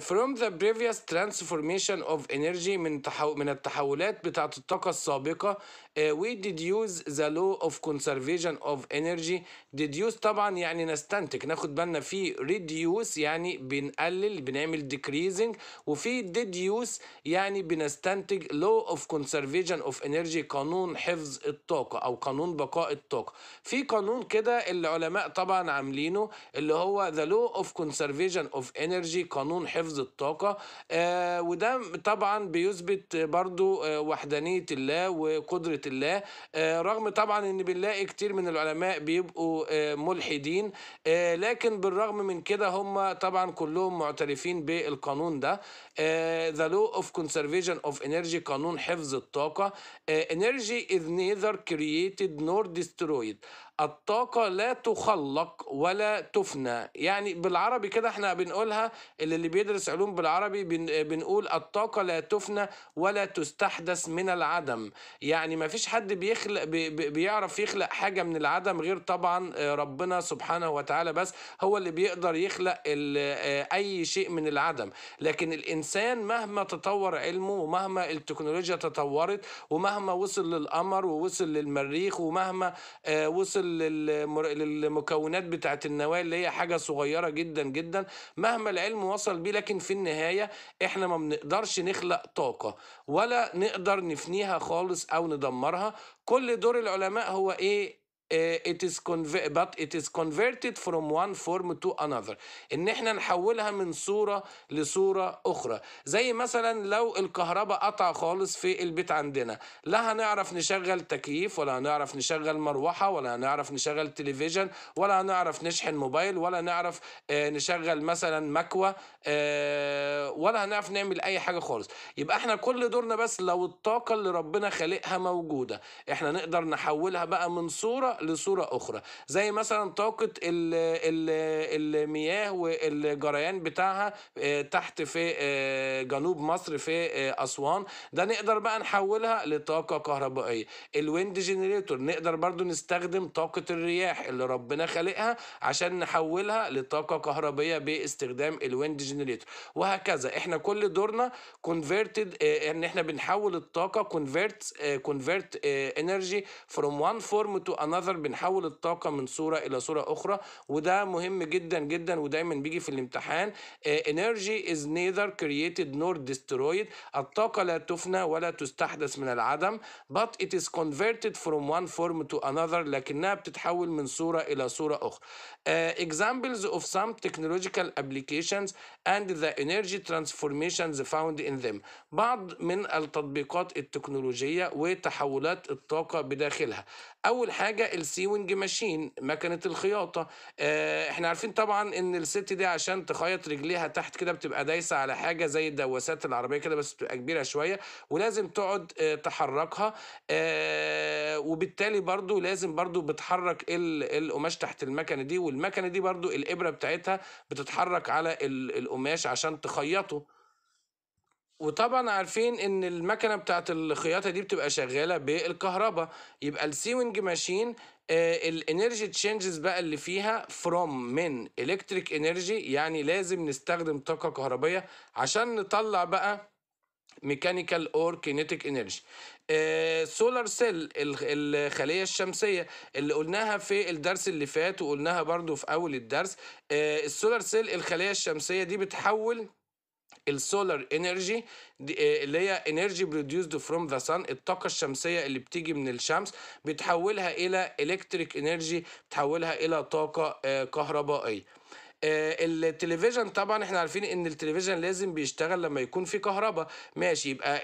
from the previous transformation of energy من التحولات بتاعة الطاقة السابقة Uh, we deduce the law of conservation of energy deduce طبعا يعني نستنتج ناخد بالنا في reduce يعني بنقلل بنعمل decreasing وفي deduce يعني بنستنتج law of conservation of energy قانون حفظ الطاقة أو قانون بقاء الطاقة في قانون كده العلماء طبعا عاملينه اللي هو the law of conservation of energy قانون حفظ الطاقة آه وده طبعا بيثبت برضو آه وحدانية الله وقدرة الله آه، رغم طبعا ان بنلاقي كتير من العلماء بيبقوا آه، ملحدين آه، لكن بالرغم من كده هم طبعا كلهم معترفين بالقانون ده ذا لو اوف كونسرفيشن اوف انرجي قانون حفظ الطاقه انرجي از نيذر كرييتد نور ديسترويد الطاقة لا تخلق ولا تفنى يعني بالعربي كده احنا بنقولها اللي, اللي بيدرس علوم بالعربي بن بنقول الطاقة لا تفنى ولا تستحدث من العدم يعني ما فيش حد بيخلق بي بيعرف يخلق حاجة من العدم غير طبعا آه، ربنا سبحانه وتعالى بس هو اللي بيقدر يخلق آه، أي شيء من العدم لكن الإنسان مهما تطور علمه ومهما التكنولوجيا تطورت ومهما وصل للقمر ووصل للمريخ ومهما آه، وصل للمكونات بتاعه النواه اللي هي حاجه صغيره جدا جدا مهما العلم وصل بيه لكن في النهايه احنا ما بنقدرش نخلق طاقه ولا نقدر نفنيها خالص او ندمرها كل دور العلماء هو ايه Eh, it is but it is converted from one form to another ان احنا نحولها من صوره لصوره اخرى زي مثلا لو الكهرباء قطع خالص في البيت عندنا لا هنعرف نشغل تكييف ولا هنعرف نشغل مروحه ولا هنعرف نشغل تلفزيون ولا هنعرف نشحن موبايل ولا نعرف آه، نشغل مثلا مكوه آه، ولا هنعرف نعمل اي حاجه خالص يبقى احنا كل دورنا بس لو الطاقه اللي ربنا خالقها موجوده احنا نقدر نحولها بقى من صوره لصوره اخرى زي مثلا طاقه المياه والجريان بتاعها آه، تحت في آه، جنوب مصر في آه، اسوان ده نقدر بقى نحولها لطاقه كهربائيه الويند جنريتور نقدر برضو نستخدم طاقه الرياح اللي ربنا خلقها عشان نحولها لطاقه كهربية باستخدام الويند جنريتور وهكذا احنا كل دورنا كونفيرتد ان احنا بنحول الطاقه كونفيرت كونفيرت انرجي فروم وان فورم تو انذر اكتر بنحول الطاقه من صوره الى صوره اخرى وده مهم جدا جدا ودايما بيجي في الامتحان انرجي از نيذر كرييتد نور ديسترويد الطاقه لا تفنى ولا تستحدث من العدم but it is converted from one form to another لكنها بتتحول من صوره الى صوره اخرى آه، examples of some technological applications and the energy transformations found in them بعض من التطبيقات التكنولوجيه وتحولات الطاقه بداخلها اول حاجه السيوينج ماشين مكنه الخياطه آه، احنا عارفين طبعا ان الست دي عشان تخيط رجليها تحت كده بتبقى دايسه على حاجه زي الدواسات العربيه كده بس بتبقى كبيره شويه ولازم تقعد آه، تحركها آه، وبالتالي برضو لازم برضو بتحرك القماش تحت المكنه دي والمكنه دي برضو الابره بتاعتها بتتحرك على القماش عشان تخيطه وطبعا عارفين ان المكنه بتاعت الخياطه دي بتبقى شغاله بالكهرباء يبقى السيوينج ماشين الانرجي تشينجز بقى اللي فيها فروم من الكتريك انرجي يعني لازم نستخدم طاقه كهربيه عشان نطلع بقى ميكانيكال اور كينيتيك انرجي سولار سيل الخليه الشمسيه اللي قلناها في الدرس اللي فات وقلناها برضو في اول الدرس آه، السولار سيل الخليه الشمسيه دي بتحول السولار انرجي آه، اللي هي انرجي برودوسد فروم ذا سان الطاقه الشمسيه اللي بتيجي من الشمس بتحولها الى الكتريك انرجي بتحولها الى طاقه آه، كهربائيه آه، التلفزيون طبعا احنا عارفين ان التلفزيون لازم بيشتغل لما يكون في كهرباء ماشي يبقى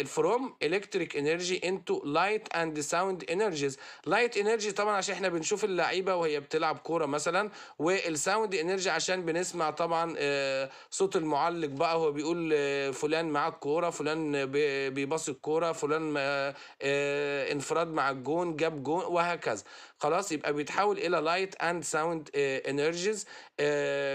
الفروم الكتريك انرجي انتو لايت اند ساوند انرجيز لايت انرجي طبعا عشان احنا بنشوف اللعيبه وهي بتلعب كوره مثلا والساوند انرجي عشان بنسمع طبعا آه، صوت المعلق بقى هو بيقول آه، فلان معاه الكوره فلان بيباص الكوره فلان انفراد مع الجون جاب جون وهكذا خلاص يبقى بيتحول الى لايت اند ساوند انرجيز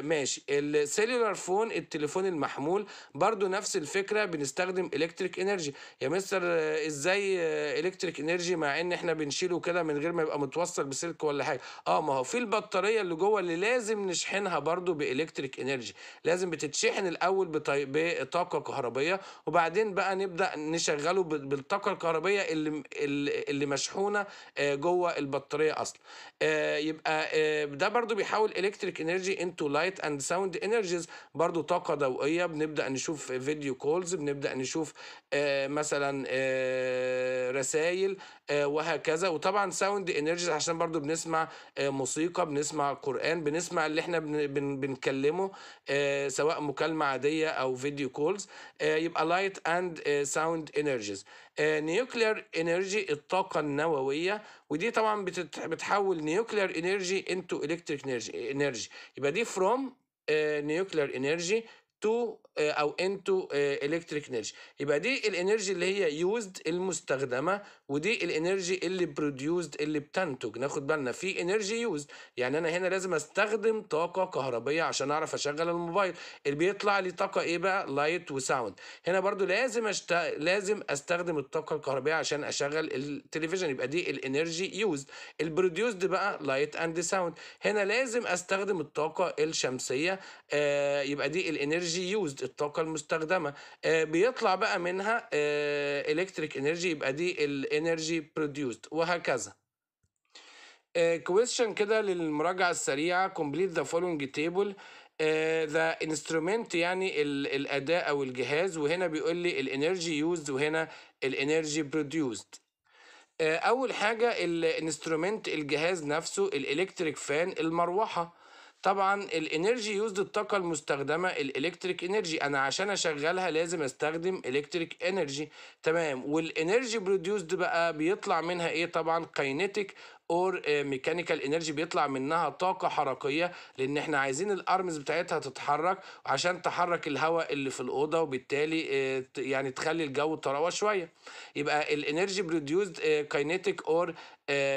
ماشي السيلولار فون التليفون المحمول برضو نفس الفكره بنستخدم الكتريك انرجي يا مستر آه، ازاي الكتريك آه، انرجي مع ان احنا بنشيله كده من غير ما يبقى متوصل بسلك ولا حاجه اه ما هو في البطاريه اللي جوه اللي لازم نشحنها برضو بالكتريك انرجي لازم بتتشحن الاول بطاقه كهربيه وبعدين بقى نبدا نشغله بالطاقه الكهربيه اللي اللي مشحونه آه، جوه البطاريه اصل اصلا آه يبقى آه ده برضو بيحول الكتريك انرجي انتو لايت اند ساوند انرجيز برضو طاقه ضوئيه بنبدا نشوف فيديو كولز بنبدا نشوف آه مثلا آه رسائل آه وهكذا وطبعا ساوند انرجيز عشان برضو بنسمع آه موسيقى بنسمع قران بنسمع اللي احنا بن بن بنكلمه آه سواء مكالمه عاديه او فيديو كولز آه يبقى لايت اند ساوند انرجيز نيوكلير آه، انرجي الطاقه النوويه ودي طبعا بتحول نيوكلير انرجي انتو الكتريك انرجي يبقى دي فروم نيوكلير انرجي تو آه، او انتو الكتريك انرجي يبقى دي الانرجي اللي هي يوزد المستخدمه ودي الانرجي اللي بروديوزد اللي بتنتج ناخد بالنا في انرجي يوزد يعني انا هنا لازم استخدم طاقه كهربيه عشان اعرف اشغل الموبايل اللي بيطلع لي طاقه ايه بقى لايت وساوند هنا برضو لازم أشت... لازم استخدم الطاقه الكهربيه عشان اشغل التلفزيون يبقى دي الانرجي يوزد البروديوزد بقى لايت اند ساوند هنا لازم استخدم الطاقه الشمسيه آه يبقى دي الانرجي انرجي يوزد الطاقه المستخدمه آه، بيطلع بقى منها الكتريك آه، انرجي يبقى دي الانرجي بروديوسد وهكذا كويستشن آه، كده للمراجعه السريعه كومبليت ذا فولوينج تيبل ذا انسترومنت يعني الاداء او الجهاز وهنا بيقول لي الانرجي يوزد وهنا الانرجي بروديوسد اول حاجه الانسترومنت الجهاز نفسه الالكتريك فان المروحه طبعا الانرجي يوزد الطاقه المستخدمه الالكتريك انرجي انا عشان اشغلها لازم استخدم الكتريك انرجي تمام والانرجي بروديوسد بقى بيطلع منها ايه طبعا كاينيتيك اور ميكانيكال انرجي بيطلع منها طاقه حركيه لان احنا عايزين الارمز بتاعتها تتحرك عشان تحرك الهواء اللي في الاوضه وبالتالي آه، يعني تخلي الجو طراوه شويه يبقى الانرجي بروديوسد كاينيتيك اور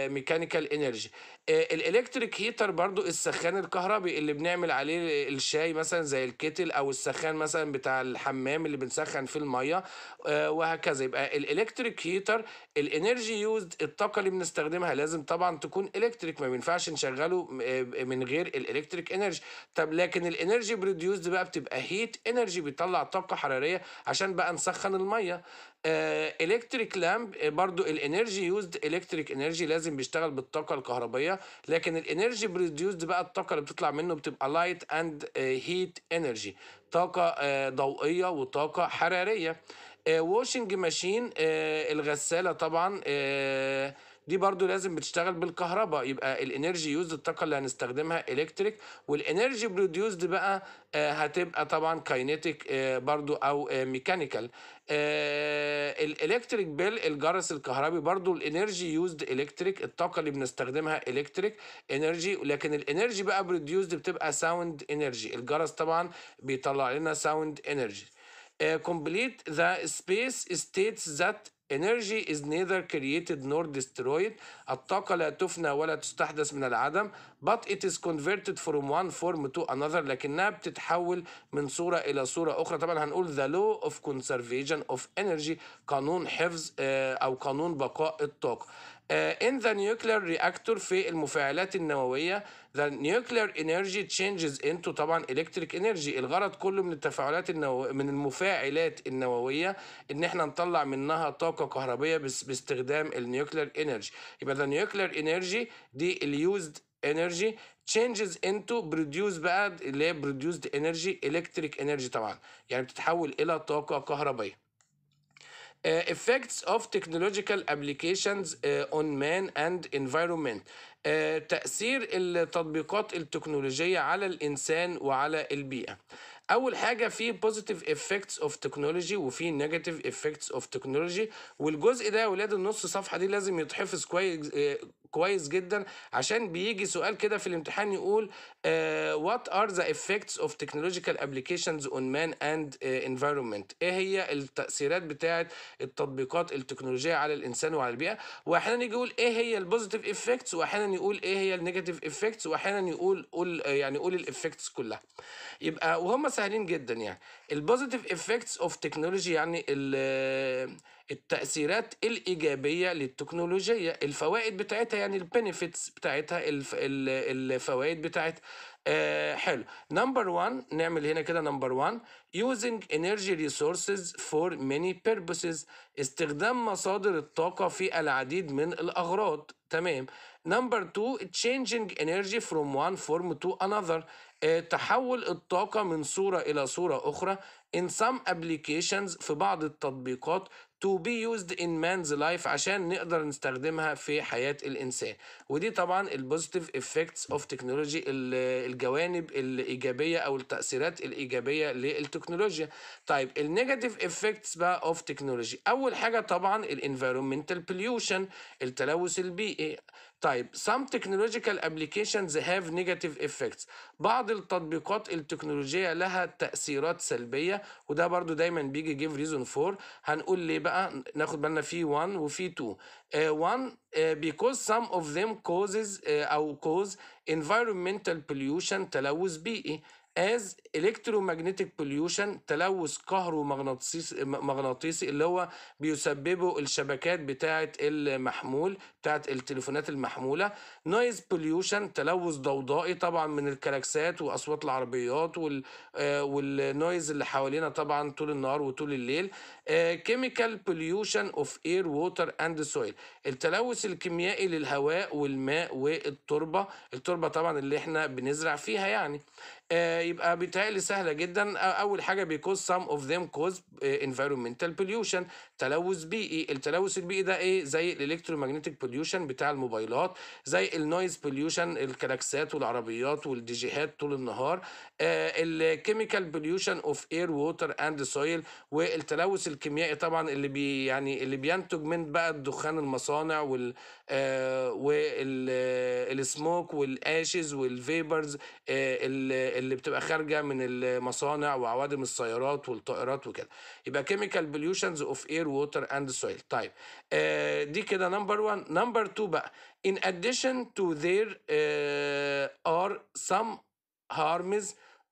ميكانيكال انرجي الالكتريك هيتر برضو السخان الكهربي اللي بنعمل عليه الشاي مثلا زي الكتل او السخان مثلا بتاع الحمام اللي بنسخن فيه الميه آه، وهكذا يبقى الالكتريك هيتر الانرجي يوزد الطاقه اللي بنستخدمها لازم طبعا تكون الكتريك ما بينفعش نشغله آه، من غير الالكتريك انرجي طب لكن الانرجي بروديوزد بقى بتبقى هيت انرجي بيطلع طاقه حراريه عشان بقى نسخن الميه الكتريك آه، لامب آه، برضو الانرجي يوزد الكتريك انرجي لازم بيشتغل بالطاقه الكهربائيه لكن الانرجي بروديوسد بقى الطاقه اللي بتطلع منه بتبقى لايت اند هيت انرجي طاقه آه، ضوئيه وطاقه حراريه واشنج ماشين الغساله طبعا دي برضو لازم بتشتغل بالكهرباء يبقى الانرجي يوزد الطاقه اللي هنستخدمها الكتريك والانرجي بروديوسد بقى آه، هتبقى طبعا كاينيتيك آه، برضو او ميكانيكال الالكتريك بيل الجرس الكهربي برضو الانرجي يوزد الكتريك الطاقه اللي بنستخدمها الكتريك انرجي لكن الانرجي بقى بروديوسد بتبقى ساوند انرجي الجرس طبعا بيطلع لنا ساوند انرجي آه، complete the space states that Energy is neither created nor destroyed الطاقة لا تفنى ولا تستحدث من العدم but it is converted from one form to another لكنها بتتحول من صورة إلى صورة أخرى طبعا هنقول the law of conservation of energy قانون حفظ أو قانون بقاء الطاقة آه، in the nuclear reactor في المفاعلات النووية the nuclear energy changes into طبعا electric energy الغرض كله من التفاعلات النو... من المفاعلات النووية ان احنا نطلع منها طاقة كهربية بس... باستخدام النيوكلير energy يبقى the nuclear energy دي used energy changes into produce بقى اللي هي produced energy electric energy طبعا يعني بتتحول الى طاقة كهربية effects of technological applications on man and environment تأثير التطبيقات التكنولوجية على الإنسان وعلى البيئة أول حاجة في positive effects of technology وفي negative effects of technology والجزء ده يا ولاد النص صفحة دي لازم يتحفظ كويس كويس جدا عشان بيجي سؤال كده في الامتحان يقول وات ار ذا افكتس اوف تكنولوجيكال ابلكيشنز اون مان اند انفايرمنت ايه هي التاثيرات بتاعه التطبيقات التكنولوجيه على الانسان وعلى البيئه واحيانا يجي يقول ايه هي البوزيتيف افكتس واحيانا يقول ايه هي النيجاتيف افكتس واحيانا يقول قول آه، يعني قول الافكتس كلها يبقى وهم سهلين جدا يعني البوزيتيف افكتس اوف تكنولوجي يعني ال آه، التأثيرات الإيجابية للتكنولوجيا الفوائد بتاعتها يعني البنفيتس بتاعتها الفوائد بتاعتها آه حلو نمبر 1 نعمل هنا كده نمبر 1 using energy resources for many purposes استخدام مصادر الطاقة في العديد من الأغراض تمام نمبر 2 changing energy from one form to another آه تحول الطاقة من صورة إلى صورة أخرى in some applications في بعض التطبيقات to be used in man's life عشان نقدر نستخدمها في حياة الإنسان ودي طبعا البوزيتيف effects of technology الجوانب الإيجابية أو التأثيرات الإيجابية للتكنولوجيا طيب negative effects بقى of technology أول حاجة طبعا environmental pollution التلوث البيئي طيب some technological applications have negative effects بعض التطبيقات التكنولوجية لها تأثيرات سلبية وده برضو دايما بيجي give reason for هنقول ليه بقى ناخد بالنا في 1 وفي 2 uh, 1 uh, because some of them causes او uh, cause environmental pollution تلوث بيئي از electromagnetic بوليوشن تلوث كهرومغناطيسي مغناطيسي اللي هو بيسببه الشبكات بتاعه المحمول بتاعه التليفونات المحموله نويز بوليوشن تلوث ضوضائي طبعا من الكلاكسات واصوات العربيات وال آه، والنويز اللي حوالينا طبعا طول النهار وطول الليل كيميكال بوليوشن اوف اير ووتر اند سويل التلوث الكيميائي للهواء والماء والتربه التربه طبعا اللي احنا بنزرع فيها يعني آه، يبقى بيتهيألي سهله جدا اول حاجه بيكوز سم اوف ذيم كوز انفيرومنتال بوليوشن تلوث بيئي التلوث البيئي ده ايه زي ماجنتيك بوليوشن بتاع الموبايلات زي النويز بوليوشن الكلاكسات والعربيات والديجيهات طول النهار الكيميكال بوليوشن اوف اير ووتر اند سويل والتلوث الكيميائي طبعا اللي بي يعني اللي بينتج من بقى الدخان المصانع وال والسموك والاشز والفيبرز اللي بتبقى خارجه من المصانع وعوادم السيارات والطائرات وكده يبقى كيميكال بوليوشنز اوف اير ووتر اند سويل طيب آه، دي كده نمبر 1 نمبر 2 بقى in addition to there ار آه، are some harms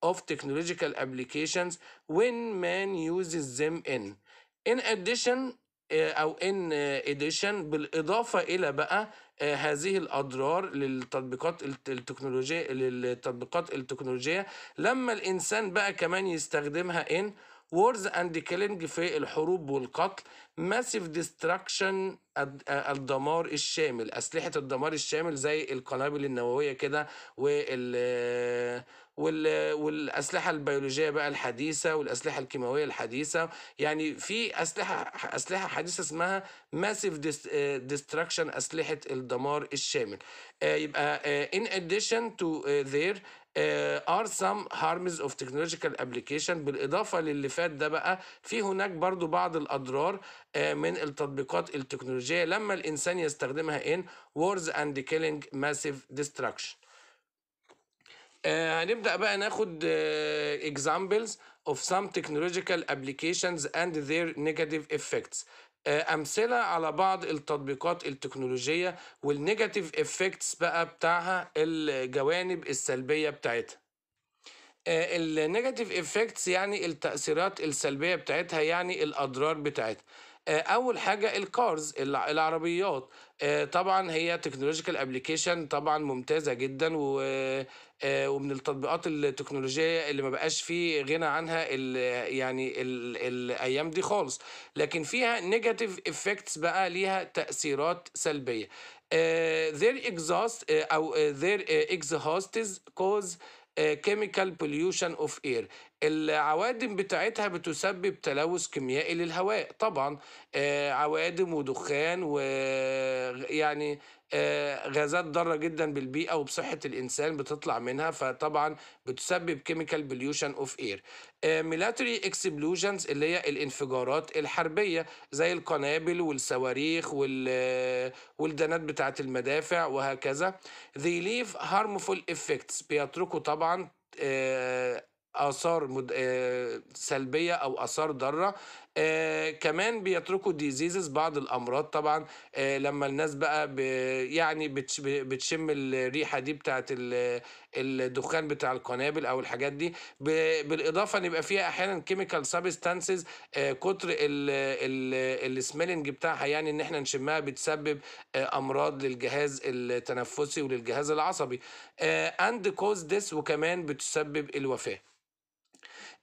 of technological applications when man uses them in in addition آه، او ان اديشن بالاضافه الى بقى آه، هذه الاضرار للتطبيقات التكنولوجيه للتطبيقات التكنولوجيه لما الانسان بقى كمان يستخدمها ان وورز اند كيلينج في الحروب والقتل ماسيف ديستراكشن الدمار الشامل اسلحه الدمار الشامل زي القنابل النوويه كده وال والاسلحه البيولوجيه بقى الحديثه والاسلحه الكيماويه الحديثه يعني في اسلحه اسلحه حديثه اسمها ماسيف آه، ديستراكشن اسلحه الدمار الشامل آه، يبقى ان اديشن تو ذير are some harms of technological application بالإضافة للي فات ده بقى في هناك برضو بعض الأضرار آه، من التطبيقات التكنولوجية لما الإنسان يستخدمها in wars and killing massive destruction آه، هنبدا بقى ناخد آه، examples of some technological applications and their negative effects آه، امثله على بعض التطبيقات التكنولوجيه والنيجاتيف افكتس بقى بتاعها الجوانب السلبيه بتاعتها النيجاتيف افكتس يعني التاثيرات السلبيه بتاعتها يعني الاضرار بتاعتها آه، اول حاجه الكارز العربيات آه، طبعا هي تكنولوجيكال ابلكيشن طبعا ممتازه جدا آه، ومن التطبيقات التكنولوجيه اللي ما بقاش فيه غنى عنها الـ يعني الـ الايام دي خالص لكن فيها نيجاتيف افكتس بقى ليها تاثيرات سلبيه their exhaust او their exhausts cause كيميكال بوليوشن اوف اير العوادم بتاعتها بتسبب تلوث كيميائي للهواء طبعا آه، عوادم ودخان ويعني آه، غازات ضاره جدا بالبيئه وبصحه الانسان بتطلع منها فطبعا بتسبب كيميكال بليوشن اوف اير ميلاتري اكسبلوجنز اللي هي الانفجارات الحربيه زي القنابل والصواريخ آه، والدانات بتاعه المدافع وهكذا they leave harmful effects بيتركوا طبعا آه، آثار سلبية أو آثار ضارة آه كمان بيتركوا ديزيزز بعض الامراض طبعا آه لما الناس بقى ب يعني بتش بتشم الريحه دي بتاعه الدخان بتاع القنابل او الحاجات دي بالاضافه ان يبقى فيها احيانا كيميكال سبستانسز آه كتر السميلنج بتاعها يعني ان احنا نشمها بتسبب آه امراض للجهاز التنفسي وللجهاز العصبي اند كوز ذس وكمان بتسبب الوفاه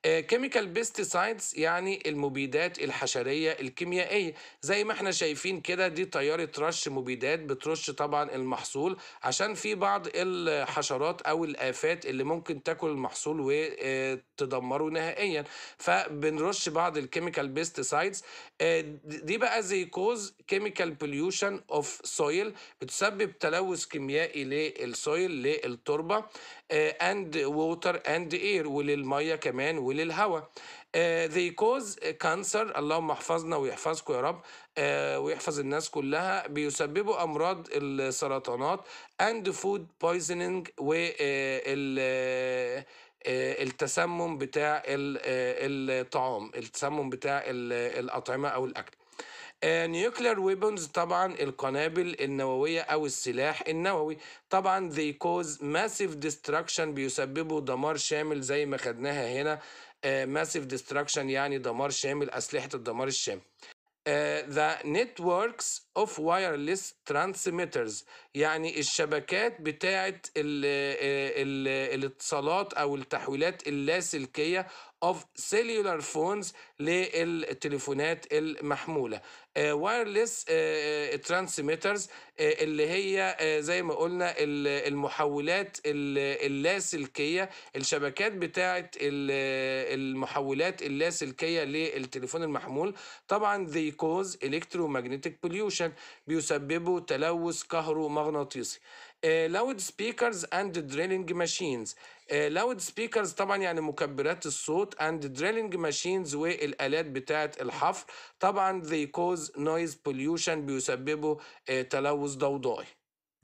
كيميكال آه، بيستسايدز يعني المبيدات الحشريه الكيميائيه زي ما احنا شايفين كده دي طياره رش مبيدات بترش طبعا المحصول عشان في بعض الحشرات او الافات اللي ممكن تاكل المحصول وتدمره نهائيا فبنرش بعض الكيميكال بيستسايدز آه، دي بقى زي كوز كيميكال بوليوشن اوف سويل بتسبب تلوث كيميائي للسويل للتربه اند ووتر اند اير وللميه كمان وللهواء آه، they cause cancer اللهم احفظنا ويحفظكم يا رب آه، ويحفظ الناس كلها بيسببوا امراض السرطانات and food poisoning وال آه، التسمم بتاع الطعام التسمم بتاع الأطعمة أو الأكل نيوكلير آه، ويبونز طبعا القنابل النووية أو السلاح النووي طبعا they cause massive destruction بيسببوا دمار شامل زي ما خدناها هنا آه، massive destruction يعني دمار شامل أسلحة الدمار الشامل. Uh, the networks of wireless transmitters يعني الشبكات بتاعه ال آه، ال الاتصالات او التحويلات اللاسلكيه اوف cellular فونز للتليفونات المحموله وايرلس آه، ترانسميترز آه، اللي هي زي ما قلنا المحولات اللاسلكيه الشبكات بتاعه المحولات اللاسلكيه للتليفون المحمول طبعا they cause electromagnetic pollution بيسببوا تلوث كهرومغناطيسي المغناطيسي لاود سبيكرز اند دريلينج ماشينز لاود سبيكرز طبعا يعني مكبرات الصوت اند دريلينج ماشينز والالات بتاعه الحفر طبعا ذي كوز نويز بوليوشن بيسببوا uh، تلوث ضوضائي